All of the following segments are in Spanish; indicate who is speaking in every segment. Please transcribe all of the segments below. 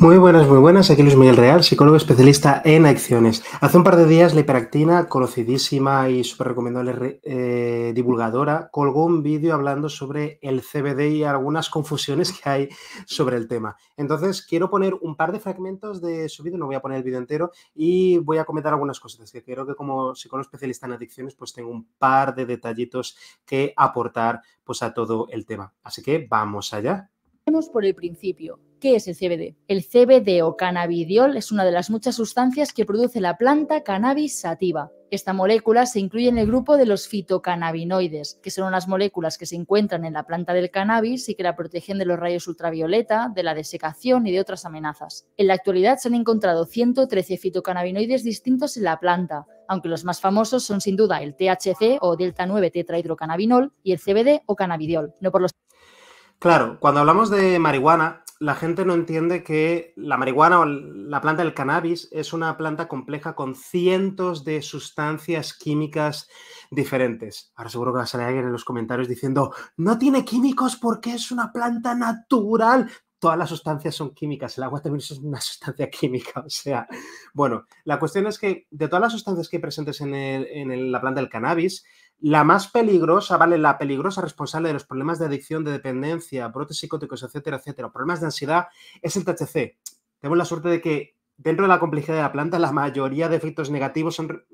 Speaker 1: Muy buenas, muy buenas. Aquí Luis Miguel Real, psicólogo especialista en adicciones. Hace un par de días, la hiperactina, conocidísima y súper recomendable eh, divulgadora, colgó un vídeo hablando sobre el CBD y algunas confusiones que hay sobre el tema. Entonces, quiero poner un par de fragmentos de su vídeo, no voy a poner el vídeo entero, y voy a comentar algunas cosas. que creo que como psicólogo especialista en adicciones, pues tengo un par de detallitos que aportar pues, a todo el tema. Así que vamos allá.
Speaker 2: por el principio ¿Qué es el CBD? El CBD o cannabidiol es una de las muchas sustancias que produce la planta cannabis sativa. Esta molécula se incluye en el grupo de los fitocannabinoides, que son unas moléculas que se encuentran en la planta del cannabis y que la protegen de los rayos ultravioleta, de la desecación y de otras amenazas. En la actualidad se han encontrado 113 fitocannabinoides distintos en la planta, aunque los más famosos son sin duda el THC o delta 9 tetrahidrocannabinol y el CBD o cannabidiol. No por los
Speaker 1: Claro, cuando hablamos de marihuana, la gente no entiende que la marihuana o la planta del cannabis es una planta compleja con cientos de sustancias químicas diferentes. Ahora seguro que va a salir alguien en los comentarios diciendo, no tiene químicos porque es una planta natural. Todas las sustancias son químicas, el agua también es una sustancia química. O sea, bueno, la cuestión es que de todas las sustancias que hay presentes en, la planta del cannabis, la más peligrosa, ¿vale? La peligrosa responsable de los problemas de adicción, de dependencia, brotes psicóticos, etcétera, etcétera, problemas de ansiedad, es el THC. Tenemos la suerte de que dentro de la complejidad de la planta, la mayoría de efectos negativos son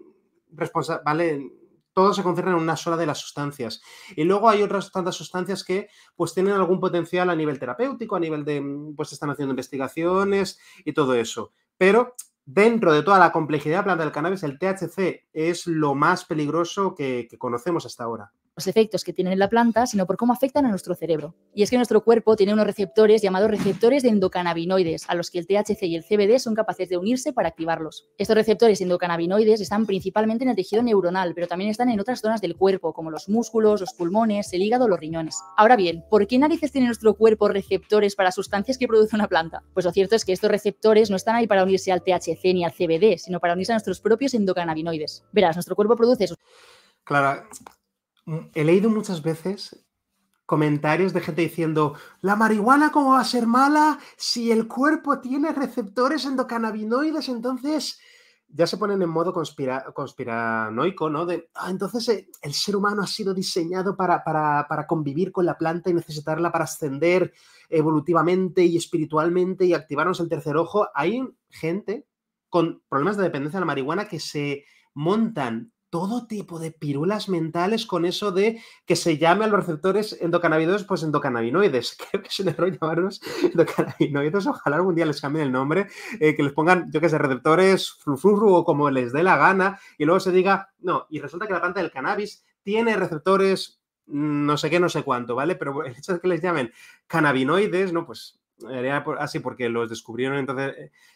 Speaker 1: responsables, ¿vale? Todo se concierne en una sola de las sustancias. Y luego hay otras tantas sustancias que pues tienen algún potencial a nivel terapéutico, a nivel de, pues están haciendo investigaciones y todo eso. Pero Dentro de toda la complejidad de la planta del cannabis, el THC es lo más peligroso que, que conocemos hasta ahora
Speaker 2: los efectos que tienen en la planta, sino por cómo afectan a nuestro cerebro. Y es que nuestro cuerpo tiene unos receptores llamados receptores de endocannabinoides, a los que el THC y el CBD son capaces de unirse para activarlos. Estos receptores endocannabinoides están principalmente en el tejido neuronal, pero también están en otras zonas del cuerpo, como los músculos, los pulmones, el hígado, los riñones. Ahora bien, ¿por qué narices tiene nuestro cuerpo receptores para sustancias que produce una planta? Pues lo cierto es que estos receptores no están ahí para unirse al THC ni al CBD, sino para unirse a nuestros propios endocannabinoides. Verás, nuestro cuerpo produce...
Speaker 1: Clara, he leído muchas veces comentarios de gente diciendo, la marihuana cómo va a ser mala si el cuerpo tiene receptores endocannabinoides, entonces ya se ponen en modo conspiranoico, ¿no? De, ah, entonces eh, el ser humano ha sido diseñado para, para, convivir con la planta y necesitarla para ascender evolutivamente y espiritualmente y activarnos el tercer ojo. Hay gente con problemas de dependencia de la marihuana que se montan todo tipo de pirulas mentales con eso de que se llame a los receptores endocannabinoides, pues endocannabinoides. Creo que es un llamarlos endocannabinoides. Ojalá algún día les cambien el nombre, eh, que les pongan, yo qué sé, receptores flufurru o como les dé la gana, y luego se diga, no, y resulta que la planta del cannabis tiene receptores mm, no sé qué, no sé cuánto, ¿vale? Pero el hecho de que les llamen cannabinoides, no, pues así ah, porque los descubrieron entonces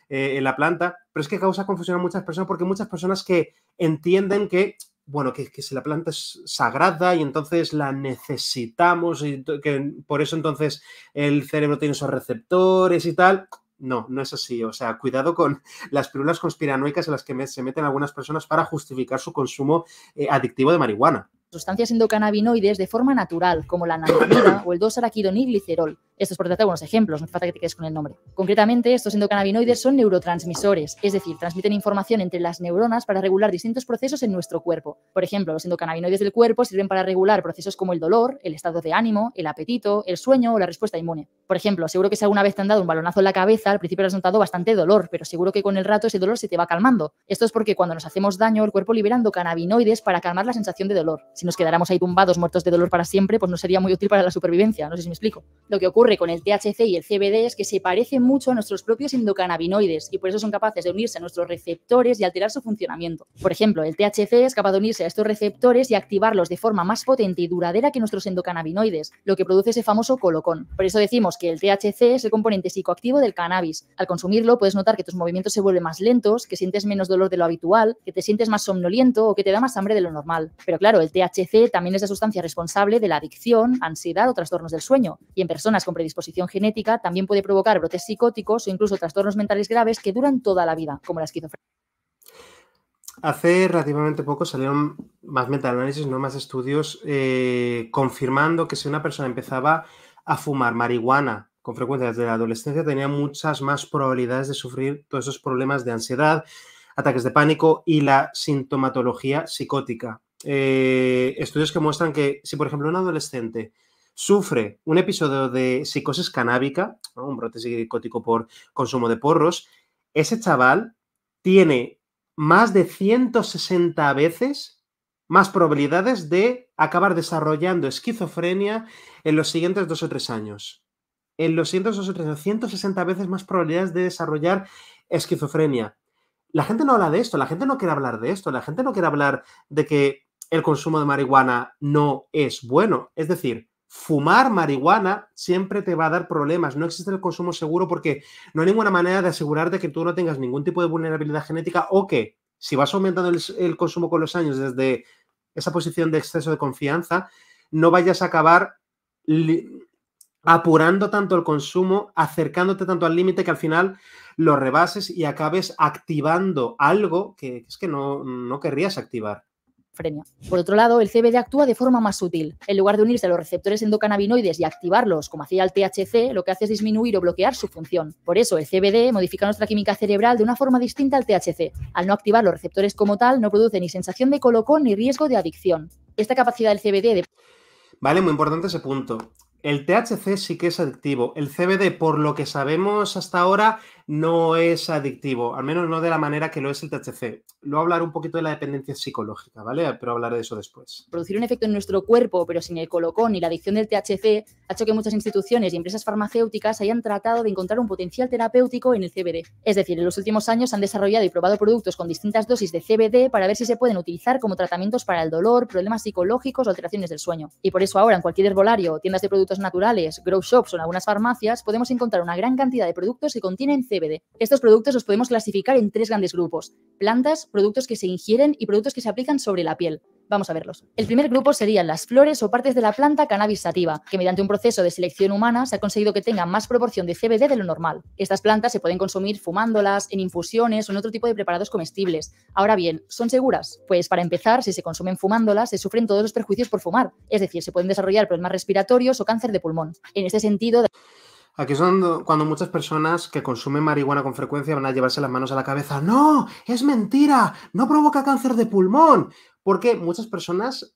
Speaker 1: eh, en la planta, pero es que causa confusión a muchas personas porque muchas personas que entienden que, bueno, que, si la planta es sagrada y entonces la necesitamos y que por eso entonces el cerebro tiene esos receptores y tal, no, no es así. O sea, cuidado con las pirulas conspiranoicas en las que se meten algunas personas para justificar su consumo eh, adictivo de marihuana.
Speaker 2: Sustancias endocannabinoides de forma natural, como la nanamida o el 2-araquidonil glicerol esto es por tratar buenos ejemplos, no hace falta que te quedes con el nombre. Concretamente, estos endocannabinoides son neurotransmisores, es decir, transmiten información entre las neuronas para regular distintos procesos en nuestro cuerpo. Por ejemplo, los endocannabinoides del cuerpo sirven para regular procesos como el dolor, el estado de ánimo, el apetito, el sueño o la respuesta inmune. Por ejemplo, seguro que si alguna vez te han dado un balonazo en la cabeza, al principio has notado bastante dolor, pero seguro que con el rato ese dolor se te va calmando. Esto es porque cuando nos hacemos daño, el cuerpo libera endocannabinoides para calmar la sensación de dolor. Si nos quedáramos ahí tumbados, muertos de dolor para siempre, pues no sería muy útil para la supervivencia, no sé si me explico. Lo que ocurre con el THC y el CBD es que se parecen mucho a nuestros propios endocannabinoides y por eso son capaces de unirse a nuestros receptores y alterar su funcionamiento. Por ejemplo, el THC es capaz de unirse a estos receptores y activarlos de forma más potente y duradera que nuestros endocannabinoides, lo que produce ese famoso colocón. Por eso decimos que el THC es el componente psicoactivo del cannabis. Al consumirlo puedes notar que tus movimientos se vuelven más lentos, que sientes menos dolor de lo habitual, que te sientes más somnoliento o que te da más hambre de lo normal. Pero claro, el THC también es la sustancia responsable de la adicción, ansiedad o trastornos del sueño. Y en personas con predisposición genética, también puede provocar brotes psicóticos o incluso trastornos mentales graves que duran toda la vida, como la esquizofrenia.
Speaker 1: Hace relativamente poco salieron más metaanálisis, no más estudios, eh, confirmando que si una persona empezaba a fumar marihuana con frecuencia desde la adolescencia, tenía muchas más probabilidades de sufrir todos esos problemas de ansiedad, ataques de pánico y la sintomatología psicótica. Eh, estudios que muestran que si, por ejemplo, un adolescente sufre un episodio de psicosis canábica, un brote psicótico por consumo de porros, ese chaval tiene más de 160 veces más probabilidades de acabar desarrollando esquizofrenia en los siguientes dos o tres años. En los siguientes dos o tres años, 160 veces más probabilidades de desarrollar esquizofrenia. La gente no habla de esto, la gente no quiere hablar de esto, la gente no quiere hablar de que el consumo de marihuana no es bueno. Es decir, fumar marihuana siempre te va a dar problemas. No existe el consumo seguro porque no hay ninguna manera de asegurarte que tú no tengas ningún tipo de vulnerabilidad genética o que si vas aumentando el, consumo con los años desde esa posición de exceso de confianza, no vayas a acabar apurando tanto el consumo, acercándote tanto al límite que al final lo rebases y acabes activando algo que es que no querrías activar.
Speaker 2: Por otro lado, el CBD actúa de forma más sutil. En lugar de unirse a los receptores endocannabinoides y activarlos, como hacía el THC, lo que hace es disminuir o bloquear su función. Por eso, el CBD modifica nuestra química cerebral de una forma distinta al THC. Al no activar los receptores como tal, no produce ni sensación de colocón ni riesgo de adicción. Esta capacidad del CBD de...
Speaker 1: Vale, muy importante ese punto. El THC sí que es adictivo. El CBD, por lo que sabemos hasta ahora, no es adictivo, al menos no de la manera que lo es el THC. Lo hablar un poquito de la dependencia psicológica, ¿vale? Pero hablaré de eso después.
Speaker 2: Producir un efecto en nuestro cuerpo, pero sin el colocón y la adicción del THC, ha hecho que muchas instituciones y empresas farmacéuticas hayan tratado de encontrar un potencial terapéutico en el CBD. Es decir, en los últimos años han desarrollado y probado productos con distintas dosis de CBD para ver si se pueden utilizar como tratamientos para el dolor, problemas psicológicos o alteraciones del sueño. Y por eso ahora en cualquier herbolario, tiendas de productos naturales, grow shops o en algunas farmacias podemos encontrar una gran cantidad de productos que contienen CBD estos productos los podemos clasificar en tres grandes grupos. Plantas, productos que se ingieren y productos que se aplican sobre la piel. Vamos a verlos. El primer grupo serían las flores o partes de la planta cannabis sativa, que mediante un proceso de selección humana se ha conseguido que tengan más proporción de CBD de lo normal. Estas plantas se pueden consumir fumándolas, en infusiones o en otro tipo de preparados comestibles. Ahora bien, ¿son seguras? Pues para empezar, si se consumen fumándolas, se sufren todos los perjuicios por fumar, es decir, se pueden desarrollar problemas respiratorios o cáncer de pulmón. En este sentido,
Speaker 1: Aquí es cuando muchas personas que consumen marihuana con frecuencia van a llevarse las manos a la cabeza. No, es mentira, no provoca cáncer de pulmón. Porque muchas personas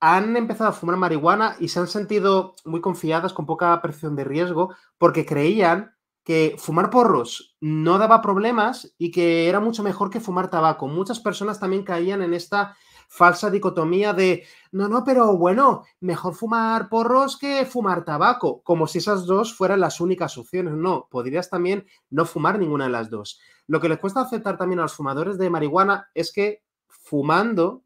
Speaker 1: han empezado a fumar marihuana y se han sentido muy confiadas, con poca presión de riesgo, porque creían que fumar porros no daba problemas y que era mucho mejor que fumar tabaco. Muchas personas también caían en esta falsa dicotomía de, no, no, pero bueno, mejor fumar porros que fumar tabaco, como si esas dos fueran las únicas opciones. No, podrías también no fumar ninguna de las dos. Lo que les cuesta aceptar también a los fumadores de marihuana es que fumando,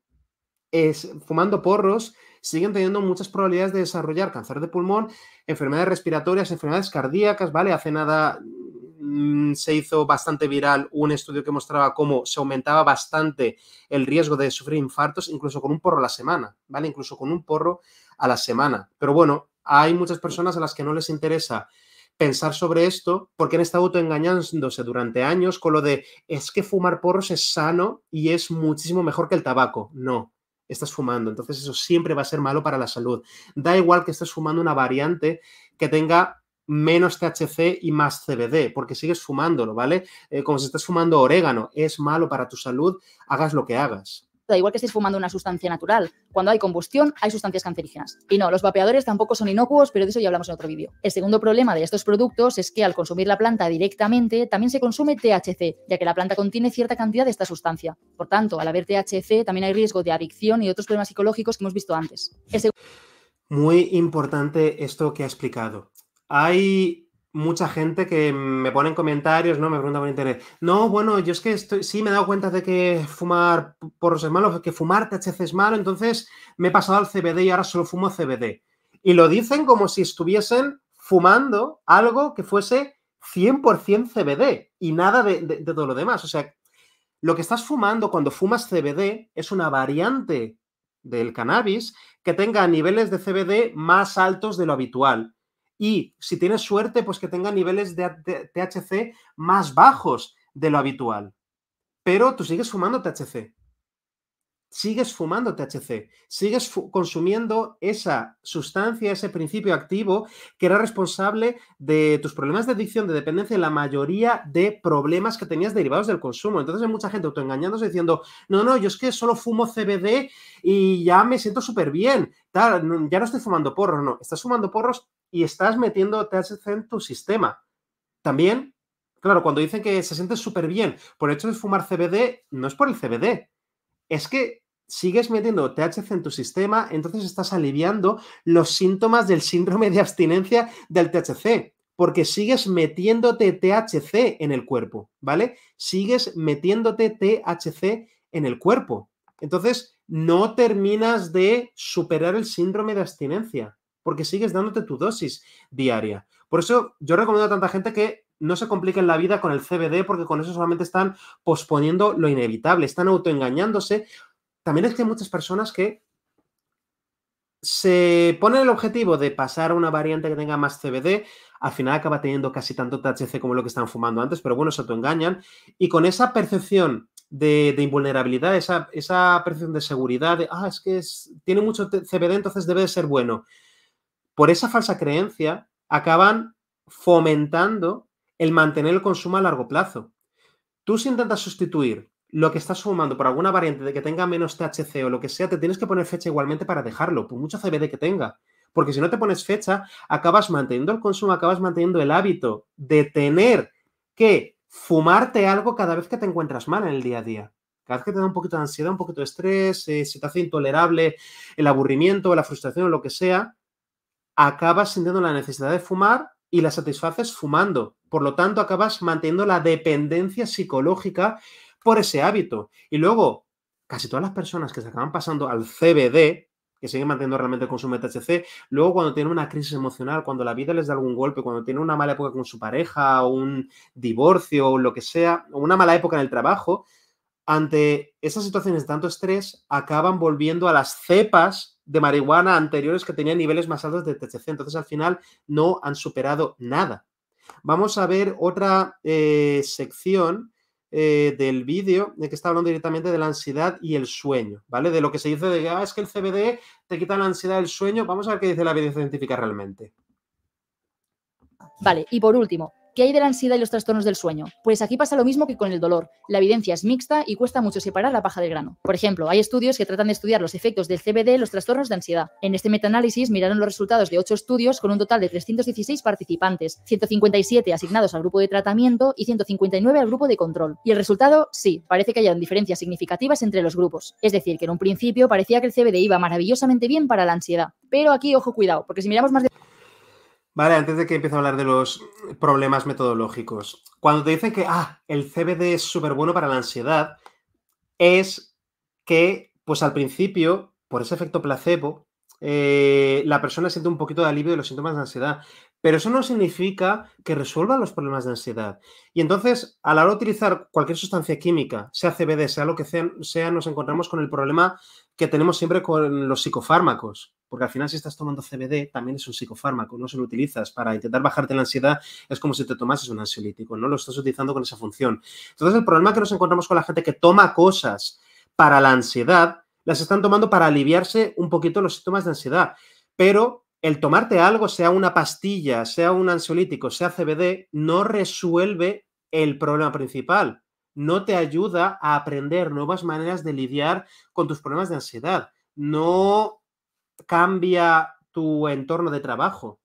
Speaker 1: es, fumando porros, siguen teniendo muchas probabilidades de desarrollar cáncer de pulmón, enfermedades respiratorias, enfermedades cardíacas, ¿vale? Hace nada Mm, se hizo bastante viral un estudio que mostraba cómo se aumentaba bastante el riesgo de sufrir infartos, incluso con un porro a la semana, ¿vale? Incluso con un porro a la semana. Pero bueno, hay muchas personas a las que no les interesa pensar sobre esto porque han estado autoengañándose durante años con lo de es que fumar porros es sano y es muchísimo mejor que el tabaco. No, estás fumando. Entonces eso siempre va a ser malo para la salud. Da igual que estés fumando una variante que tenga menos THC y más CBD, porque sigues fumándolo, ¿vale? Eh, como si estás fumando orégano, es malo para tu salud, hagas lo que hagas.
Speaker 2: Da igual que estés fumando una sustancia natural. Cuando hay combustión, hay sustancias cancerígenas. Y no, los vapeadores tampoco son inocuos, pero de eso ya hablamos en otro vídeo. El segundo problema de estos productos es que al consumir la planta directamente, también se consume THC, ya que la planta contiene cierta cantidad de esta sustancia. Por tanto, al haber THC, también hay riesgo de adicción y otros problemas psicológicos que hemos visto antes.
Speaker 1: Muy importante esto que ha explicado hay mucha gente que me pone en comentarios, ¿no? Me pregunta por internet. No, bueno, yo es que estoy, sí me he dado cuenta de que fumar porros es malo, que fumar THC es malo, entonces me he pasado al CBD y ahora solo fumo CBD. Y lo dicen como si estuviesen fumando algo que fuese 100% CBD y nada de, de todo lo demás. O sea, lo que estás fumando cuando fumas CBD es una variante del cannabis que tenga niveles de CBD más altos de lo habitual y si tienes suerte, pues que tenga niveles de THC más bajos de lo habitual. Pero tú sigues fumando THC. Sigues fumando THC, sigues consumiendo esa sustancia, ese principio activo que era responsable de tus problemas de adicción, de dependencia y la mayoría de problemas que tenías derivados del consumo. Entonces hay mucha gente autoengañándose diciendo, no, no, yo es que solo fumo CBD y ya me siento súper bien, ya no estoy fumando porros, no, estás fumando porros y estás metiendo THC en tu sistema. También, claro, cuando dicen que se siente súper bien por el hecho de fumar CBD, no es por el CBD, es que sigues metiendo THC en tu sistema, entonces estás aliviando los síntomas del síndrome de abstinencia del THC, porque sigues metiéndote THC en el cuerpo, ¿vale? Sigues metiéndote THC en el cuerpo. Entonces, no terminas de superar el síndrome de abstinencia porque sigues dándote tu dosis diaria. Por eso yo recomiendo a tanta gente que no se compliquen la vida con el CBD porque con eso solamente están posponiendo lo inevitable, están autoengañándose. También es que hay muchas personas que se ponen el objetivo de pasar a una variante que tenga más CBD, al final acaba teniendo casi tanto THC como lo que están fumando antes, pero bueno, se autoengañan. Y con esa percepción de, invulnerabilidad, esa, percepción de seguridad, de, ah, es que tiene mucho CBD, entonces debe de ser bueno por esa falsa creencia, acaban fomentando el mantener el consumo a largo plazo. Tú si intentas sustituir lo que estás fumando por alguna variante de que tenga menos THC o lo que sea, te tienes que poner fecha igualmente para dejarlo, por mucho CBD que tenga. Porque si no te pones fecha, acabas manteniendo el consumo, acabas manteniendo el hábito de tener que fumarte algo cada vez que te encuentras mal en el día a día. Cada vez que te da un poquito de ansiedad, un poquito de estrés, eh, te hace intolerable el aburrimiento, la frustración o lo que sea, acabas sintiendo la necesidad de fumar y la satisfaces fumando. Por lo tanto, acabas manteniendo la dependencia psicológica por ese hábito. Y luego, casi todas las personas que se acaban pasando al CBD, que siguen manteniendo realmente el consumo de THC, luego cuando tienen una crisis emocional, cuando la vida les da algún golpe, cuando tienen una mala época con su pareja o un divorcio o lo que sea, o una mala época en el trabajo, ante esas situaciones de tanto estrés, acaban volviendo a las cepas de marihuana anteriores que tenían niveles más altos de THC. Entonces, al final, no han superado nada. Vamos a ver otra eh, sección eh, del vídeo eh, que está hablando directamente de la ansiedad y el sueño, ¿vale? De lo que se dice de que ah, es que el CBD te quita la ansiedad y el sueño. Vamos a ver qué dice la evidencia científica realmente.
Speaker 2: Vale, y por último, ¿Qué hay de la ansiedad y los trastornos del sueño? Pues aquí pasa lo mismo que con el dolor. La evidencia es mixta y cuesta mucho separar la paja del grano. Por ejemplo, hay estudios que tratan de estudiar los efectos del CBD en los trastornos de ansiedad. En este metaanálisis miraron los resultados de 8 estudios con un total de 316 participantes, 157 asignados al grupo de tratamiento y 159 al grupo de control. Y el resultado, sí, parece que hayan diferencias significativas entre los grupos. Es decir, que en un principio parecía que el CBD iba maravillosamente bien para la ansiedad. Pero aquí, ojo, cuidado, porque si miramos más de...
Speaker 1: Vale, antes de que empiece a hablar de los problemas metodológicos, cuando te dicen que ah, el CBD es súper bueno para la ansiedad, es que, pues al principio, por ese efecto placebo, eh, la persona siente un poquito de alivio de los síntomas de ansiedad, pero eso no significa que resuelva los problemas de ansiedad. Y entonces, a la hora de utilizar cualquier sustancia química, sea CBD, sea lo que sea, sea nos encontramos con el problema que tenemos siempre con los psicofármacos. Porque al final, si estás tomando CBD, también es un psicofármaco, no se lo utilizas para intentar bajarte la ansiedad, es como si te tomases un ansiolítico, no lo estás utilizando con esa función. Entonces, el problema que nos encontramos con la gente que toma cosas para la ansiedad las están tomando para aliviarse un poquito los síntomas de ansiedad. Pero el tomarte algo, sea una pastilla, sea un ansiolítico, sea CBD, no resuelve el problema principal. No te ayuda a aprender nuevas maneras de lidiar con tus problemas de ansiedad. No cambia tu entorno de trabajo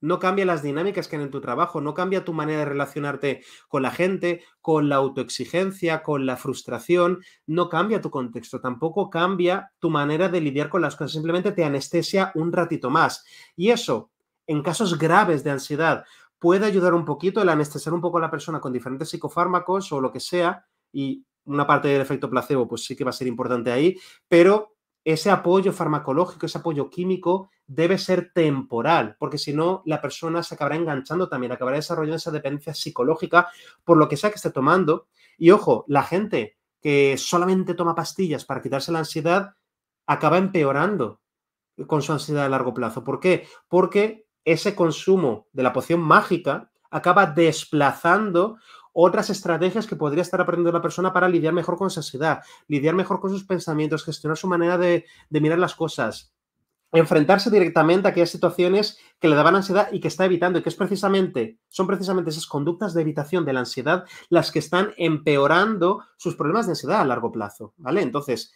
Speaker 1: no cambia las dinámicas que hay en tu trabajo, no cambia tu manera de relacionarte con la gente, con la autoexigencia, con la frustración, no cambia tu contexto, tampoco cambia tu manera de lidiar con las cosas, simplemente te anestesia un ratito más. Y eso, en casos graves de ansiedad, puede ayudar un poquito el anestesiar un poco a la persona con diferentes psicofármacos o lo que sea, y una parte del efecto placebo, pues sí que va a ser importante ahí, pero ese apoyo farmacológico, ese apoyo químico debe ser temporal, porque si no, la persona se acabará enganchando también, acabará desarrollando esa dependencia psicológica por lo que sea que esté tomando. Y ojo, la gente que solamente toma pastillas para quitarse la ansiedad, acaba empeorando con su ansiedad a largo plazo. ¿Por qué? Porque ese consumo de la poción mágica acaba desplazando otras estrategias que podría estar aprendiendo la persona para lidiar mejor con su ansiedad, lidiar mejor con sus pensamientos, gestionar su manera de, de mirar las cosas, enfrentarse directamente a aquellas situaciones que le daban ansiedad y que está evitando y que es precisamente son precisamente esas conductas de evitación de la ansiedad las que están empeorando sus problemas de ansiedad a largo plazo, ¿vale? Entonces,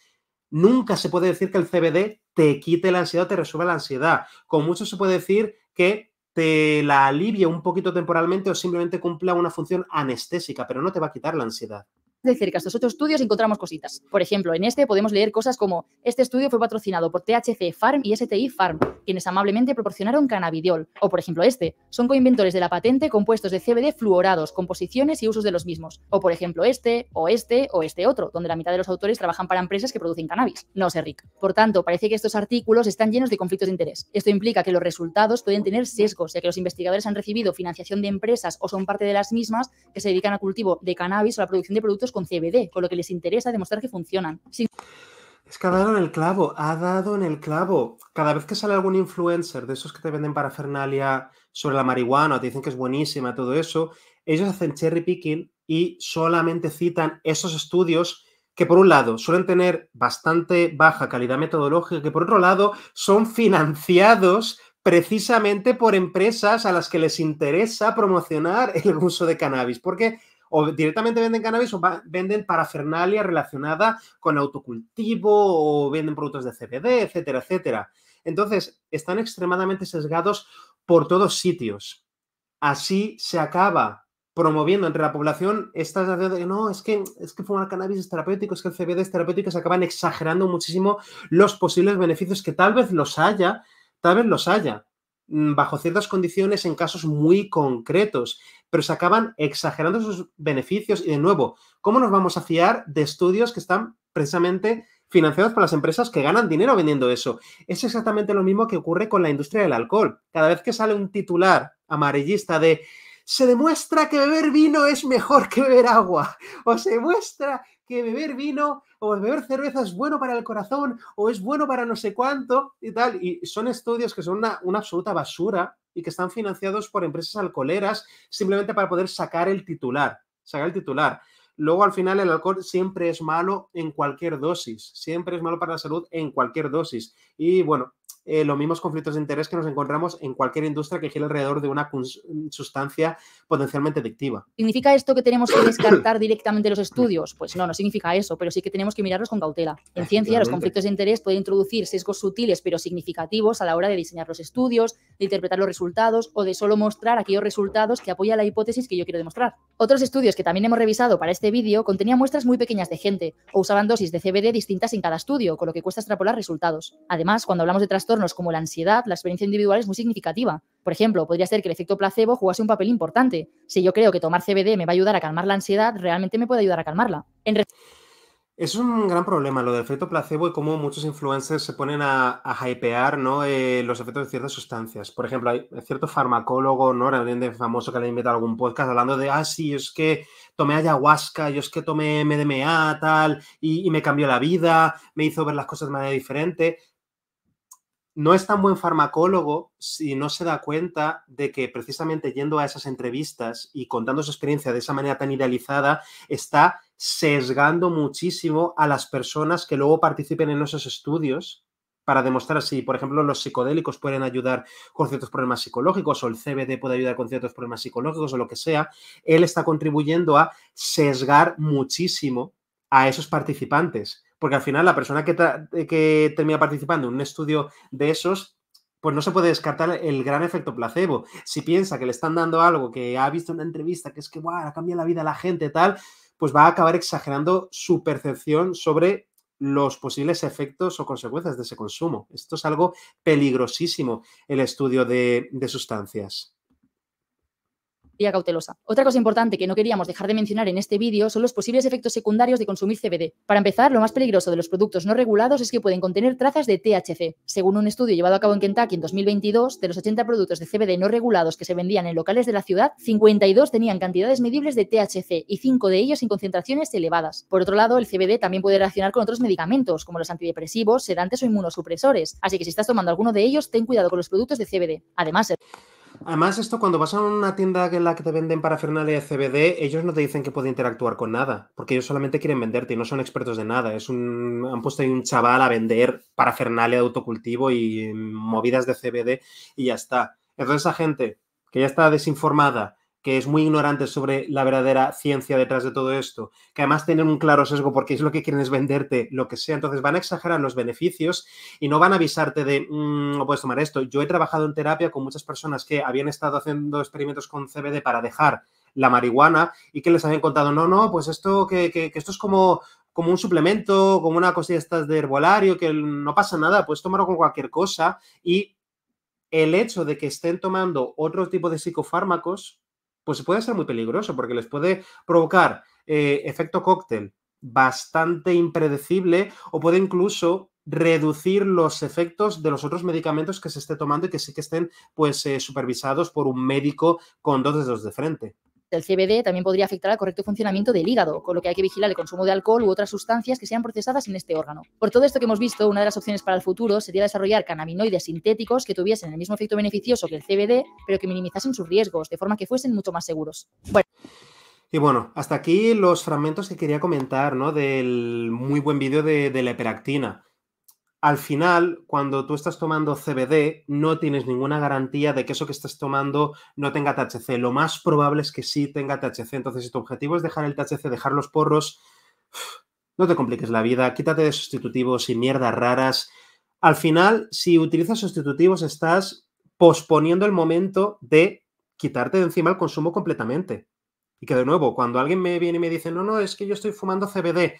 Speaker 1: nunca se puede decir que el CBD te quite la ansiedad, te resuelva la ansiedad. Con mucho se puede decir que te la alivie un poquito temporalmente o simplemente cumpla una función anestésica, pero no te va a quitar la ansiedad,
Speaker 2: de cerca estos ocho estudios encontramos cositas. Por ejemplo, en este podemos leer cosas como este estudio fue patrocinado por THC Farm y STI Farm, quienes amablemente proporcionaron cannabidiol. O por ejemplo este, son coinventores de la patente compuestos de CBD fluorados, composiciones y usos de los mismos. O por ejemplo este, o este, o este otro, donde la mitad de los autores trabajan para empresas que producen cannabis. No sé, Rick. Por tanto, parece que estos artículos están llenos de conflictos de interés. Esto implica que los resultados pueden tener sesgos, ya que los investigadores han recibido financiación de empresas o son parte de las mismas que se dedican al cultivo de cannabis o la producción de productos con CBD, con lo que les interesa demostrar que funcionan. Es
Speaker 1: que ha dado en el clavo, ha dado en el clavo. Cada vez que sale algún influencer de esos que te venden parafernalia sobre la marihuana, te dicen que es buenísima, todo eso, ellos hacen cherry picking y solamente citan esos estudios que por un lado suelen tener bastante baja calidad metodológica, que por otro lado son financiados precisamente por empresas a las que les interesa promocionar el uso de cannabis, porque o directamente venden cannabis o venden parafernalia relacionada con autocultivo o venden productos de CBD, etcétera, etcétera. Entonces, están extremadamente sesgados por todos sitios. Así se acaba promoviendo entre la población estas de que no, es que, es que fumar cannabis es terapéutico, es que el CBD es terapéutico, se acaban exagerando muchísimo los posibles beneficios que tal vez los haya, tal vez los haya, Mm, bajo ciertas condiciones en casos muy concretos, pero se acaban exagerando sus beneficios y de nuevo, ¿cómo nos vamos a fiar de estudios que están precisamente financiados por las empresas que ganan dinero vendiendo eso? Es exactamente lo mismo que ocurre con la industria del alcohol. Cada vez que sale un titular amarillista de se demuestra que beber vino es mejor que beber agua, o se muestra que beber vino o beber cerveza es bueno para el corazón o es bueno para no sé cuánto y tal. Y son estudios que son una, una absoluta basura y que están financiados por empresas alcoholeras simplemente para poder sacar el titular, sacar el titular. Luego, al final, el alcohol siempre es malo en cualquier dosis, siempre es malo para la salud en cualquier dosis. Y bueno, eh, los mismos conflictos de interés que nos encontramos en cualquier industria que gira alrededor de una sustancia potencialmente adictiva.
Speaker 2: ¿Significa esto que tenemos que descartar directamente los estudios? Pues no, no significa eso, pero sí que tenemos que mirarlos con cautela. En ciencia, los conflictos de interés pueden introducir sesgos sutiles pero significativos a la hora de diseñar los estudios, de interpretar los resultados o de solo mostrar aquellos resultados que apoya la hipótesis que yo quiero demostrar. Otros estudios que también hemos revisado para este vídeo contenían muestras muy pequeñas de gente o usaban dosis de CBD distintas en cada estudio, con lo que cuesta extrapolar resultados. Además, cuando hablamos de trastornos, como la ansiedad, la experiencia individual es muy significativa. Por ejemplo, podría ser que el efecto placebo jugase un papel importante. Si yo creo que tomar CBD me va a ayudar a calmar la ansiedad, realmente me puede ayudar a calmarla. es un
Speaker 1: gran problema lo del efecto placebo y cómo muchos influencers se ponen a, a hypear ¿no? Eh, los efectos de ciertas sustancias. Por ejemplo, hay cierto farmacólogo, ¿no? Realmente famoso que le ha inventado algún podcast hablando de, ah, sí, es que tomé ayahuasca, yo es que tomé MDMA, tal, y me cambió la vida, me hizo ver las cosas de manera diferente no es tan buen farmacólogo si no se da cuenta de que precisamente yendo a esas entrevistas y contando su experiencia de esa manera tan idealizada, está sesgando muchísimo a las personas que luego participen en esos estudios para demostrar si, por ejemplo, los psicodélicos pueden ayudar con ciertos problemas psicológicos o el CBD puede ayudar con ciertos problemas psicológicos o lo que sea, él está contribuyendo a sesgar muchísimo a esos participantes porque al final la persona eh, que, termina participando en un estudio de esos pues no se puede descartar el gran efecto placebo. Si piensa que le están dando algo que ha visto en una entrevista, que es que, guau, cambia la vida a la gente, tal, pues va a acabar exagerando su percepción sobre los posibles efectos o consecuencias de ese consumo. Esto es algo peligrosísimo, el estudio de sustancias
Speaker 2: cautelosa. Otra cosa importante que no queríamos dejar de mencionar en este vídeo son los posibles efectos secundarios de consumir CBD. Para empezar, lo más peligroso de los productos no regulados es que pueden contener trazas de THC. Según un estudio llevado a cabo en Kentucky en 2022, de los 80 productos de CBD no regulados que se vendían en locales de la ciudad, 52 tenían cantidades medibles de THC y 5 de ellos en concentraciones elevadas. Por otro lado, el CBD también puede reaccionar con otros medicamentos, como los antidepresivos, sedantes o inmunosupresores, así que si estás tomando alguno de ellos, ten cuidado con los productos de CBD. Además,
Speaker 1: Además, esto cuando vas a una tienda en la que te venden parafernalia de CBD, ellos no te dicen que puede interactuar con nada, porque ellos solamente quieren venderte y no son expertos de nada. Es un, han puesto ahí un chaval a vender parafernalia de autocultivo y movidas de CBD y ya está. Entonces esa gente que ya está desinformada, que es muy ignorante sobre la verdadera ciencia detrás de todo esto, que además tienen un claro sesgo porque es lo que quieren es venderte lo que sea, entonces van a exagerar los beneficios y no van a avisarte de, mm, no puedes tomar esto. Yo he trabajado en terapia con muchas personas que habían estado haciendo experimentos con CBD para dejar la marihuana y que les habían contado, no, no, pues esto, que, esto es como como un suplemento, como una cosilla estas de herbolario, que no pasa nada, puedes tomarlo con cualquier cosa. Y el hecho de que estén tomando otro tipo de psicofármacos pues puede ser muy peligroso porque les puede provocar eh, efecto cóctel bastante impredecible o puede incluso reducir los efectos de los otros medicamentos que se esté tomando y que sí que estén pues eh, supervisados por un médico con dos dedos de frente
Speaker 2: el CBD también podría afectar al correcto funcionamiento del hígado, con lo que hay que vigilar el consumo de alcohol u otras sustancias que sean procesadas en este órgano. Por todo esto que hemos visto, una de las opciones para el futuro sería desarrollar cannabinoides sintéticos que tuviesen el mismo efecto beneficioso que el CBD, pero que minimizasen sus riesgos, de forma que fuesen mucho más seguros. Bueno.
Speaker 1: Y bueno, hasta aquí los fragmentos que quería comentar, ¿no? Del muy buen vídeo de, de la hiperactina al final, cuando tú estás tomando CBD, no tienes ninguna garantía de que eso que estás tomando no tenga THC. Lo más probable es que sí tenga THC. Entonces, si tu objetivo es dejar el THC, dejar los porros, no te compliques la vida, quítate de sustitutivos y mierdas raras. Al final, si utilizas sustitutivos, estás posponiendo el momento de quitarte de encima el consumo completamente. Y que de nuevo, cuando alguien me viene y me dice, no, no, es que yo estoy fumando CBD,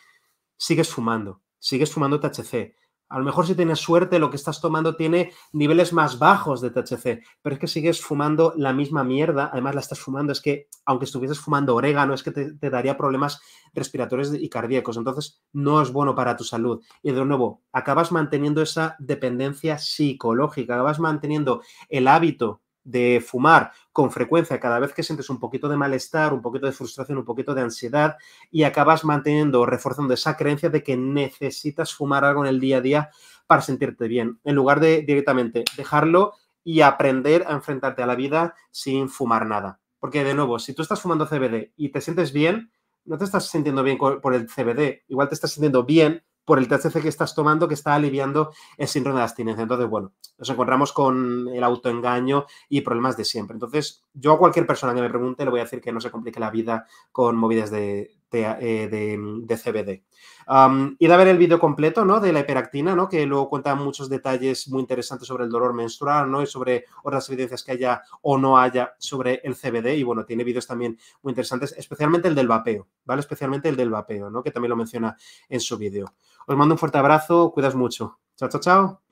Speaker 1: sigues fumando, sigues fumando THC a lo mejor si tienes suerte, lo que estás tomando tiene niveles más bajos de THC, pero es que sigues fumando la misma mierda, además la estás fumando, es que aunque estuvieses fumando orégano, es que te, daría problemas respiratorios y cardíacos, entonces no es bueno para tu salud. Y de nuevo, acabas manteniendo esa dependencia psicológica, acabas manteniendo el hábito de fumar con frecuencia cada vez que sientes un poquito de malestar, un poquito de frustración, un poquito de ansiedad y acabas manteniendo, o reforzando esa creencia de que necesitas fumar algo en el día a día para sentirte bien, en lugar de directamente dejarlo y aprender a enfrentarte a la vida sin fumar nada. Porque de nuevo, si tú estás fumando CBD y te sientes bien, no te estás sintiendo bien por el CBD, igual te estás sintiendo bien por el THC que estás tomando que está aliviando el síndrome de abstinencia. Entonces, bueno, nos encontramos con el autoengaño y problemas de siempre. Entonces, yo a cualquier persona que me pregunte le voy a decir que no se complique la vida con movidas de de, CBD. Um, a ver el vídeo completo ¿no? de la hiperactina, ¿no? que luego cuenta muchos detalles muy interesantes sobre el dolor menstrual ¿no? y sobre otras evidencias que haya o no haya sobre el CBD. Y bueno, tiene vídeos también muy interesantes, especialmente el del vapeo, ¿vale? Especialmente el del vapeo, ¿no? que también lo menciona en su vídeo. Os mando un fuerte abrazo, cuidas mucho. Chao, chao, chao.